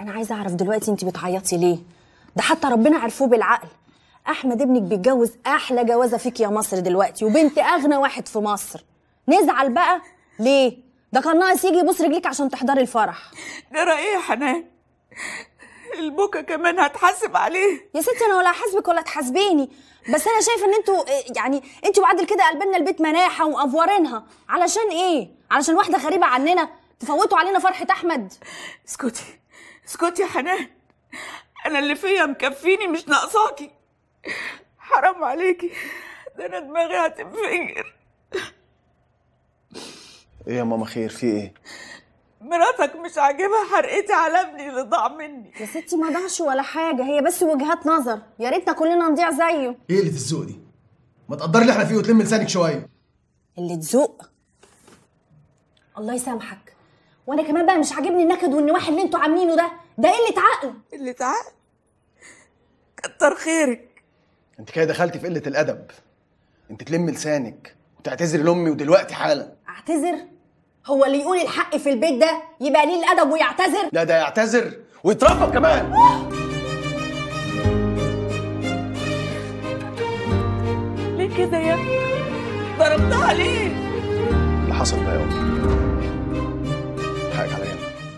انا عايزه اعرف دلوقتي انت بتعيطي ليه ده حتى ربنا عرفوه بالعقل احمد ابنك بيتجوز احلى جوازه فيك يا مصر دلوقتي وبنت اغنى واحد في مصر نزعل بقى ليه ده كان ناقص يجي يبص رجليك عشان تحضري الفرح ده ايه يا حنان البكا كمان هتحاسب عليه يا ستي انا ولا هحاسبك ولا تحاسبيني بس انا شايفه ان انتوا يعني انتوا بعد كده قلبنا البيت مناحه وافورينها علشان ايه علشان واحده غريبه عننا تفوتوا علينا فرحه احمد اسكتي اسكتي يا حنان انا اللي فيا مكفيني مش ناقصاكي حرام عليكي ده انا دماغي هتنفجر ايه يا ماما خير في ايه مراتك مش عاجبها حرقتي على ابني اللي ضاع مني يا ستي ما ضاعش ولا حاجه هي بس وجهات نظر يا ريتنا كلنا نضيع زيه ايه اللي تزوق دي ما تقدر اللي احنا فيه وتلم لسانك شويه اللي تزوق الله يسامحك وانا كمان بقى مش عاجبني النكد والنواحي اللي انتوا عاملينه ده ده قله عقل قله عقل كتر خيرك انت كده دخلتي في قله الادب انت تلم لسانك وتعتذري لامي ودلوقتي حالا اعتذر هو اللي يقول الحق في البيت ده يبقى ليه الادب ويعتذر لا ده يعتذر ويترفض كمان ليه كده يا ابني ضربتها ليه اللي حصل بقى يا امي